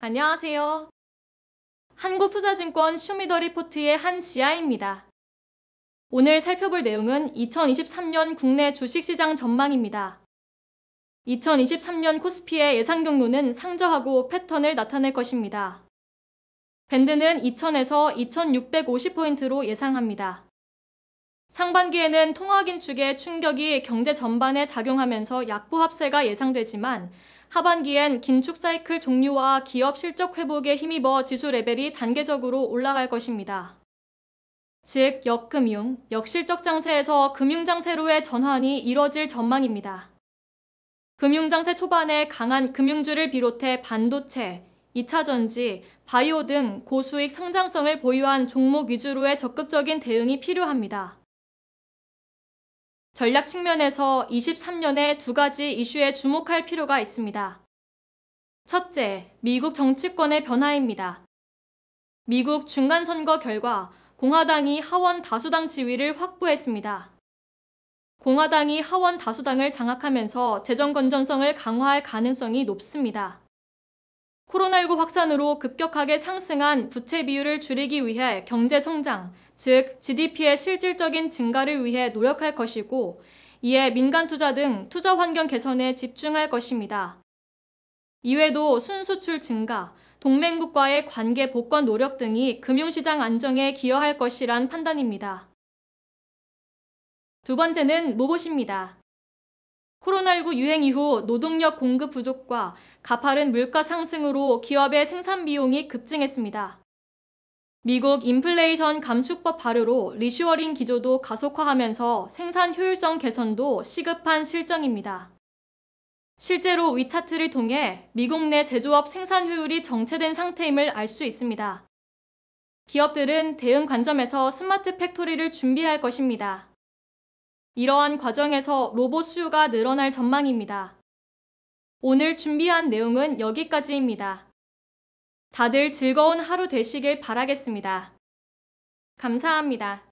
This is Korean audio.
안녕하세요. 한국투자증권 슈미더리포트의 한 지아입니다. 오늘 살펴볼 내용은 2023년 국내 주식시장 전망입니다. 2023년 코스피의 예상 경로는 상저하고 패턴을 나타낼 것입니다. 밴드는 2000에서 2650포인트로 예상합니다. 상반기에는 통화 긴축의 충격이 경제 전반에 작용하면서 약보 합세가 예상되지만 하반기엔 긴축 사이클 종료와 기업 실적 회복에 힘입어 지수 레벨이 단계적으로 올라갈 것입니다. 즉, 역금융, 역실적 장세에서 금융장세로의 전환이 이뤄질 전망입니다. 금융장세 초반에 강한 금융주를 비롯해 반도체, 2차전지, 바이오 등 고수익 성장성을 보유한 종목 위주로의 적극적인 대응이 필요합니다. 전략 측면에서 2 3년의두 가지 이슈에 주목할 필요가 있습니다. 첫째, 미국 정치권의 변화입니다. 미국 중간선거 결과 공화당이 하원 다수당 지위를 확보했습니다. 공화당이 하원 다수당을 장악하면서 재정 건전성을 강화할 가능성이 높습니다. 코로나19 확산으로 급격하게 상승한 부채 비율을 줄이기 위해 경제 성장, 즉 GDP의 실질적인 증가를 위해 노력할 것이고 이에 민간 투자 등 투자 환경 개선에 집중할 것입니다. 이외에도 순수출 증가, 동맹국과의 관계 복권 노력 등이 금융시장 안정에 기여할 것이란 판단입니다. 두 번째는 로봇입니다. 코로나19 유행 이후 노동력 공급 부족과 가파른 물가 상승으로 기업의 생산 비용이 급증했습니다. 미국 인플레이션 감축법 발효로 리슈어링 기조도 가속화하면서 생산 효율성 개선도 시급한 실정입니다. 실제로 위 차트를 통해 미국 내 제조업 생산 효율이 정체된 상태임을 알 수 있습니다. 기업들은 대응 관점에서 스마트 팩토리를 준비할 것입니다. 이러한 과정에서 로봇 수요가 늘어날 전망입니다. 오늘 준비한 내용은 여기까지입니다. 다들 즐거운 하루 되시길 바라겠습니다. 감사합니다.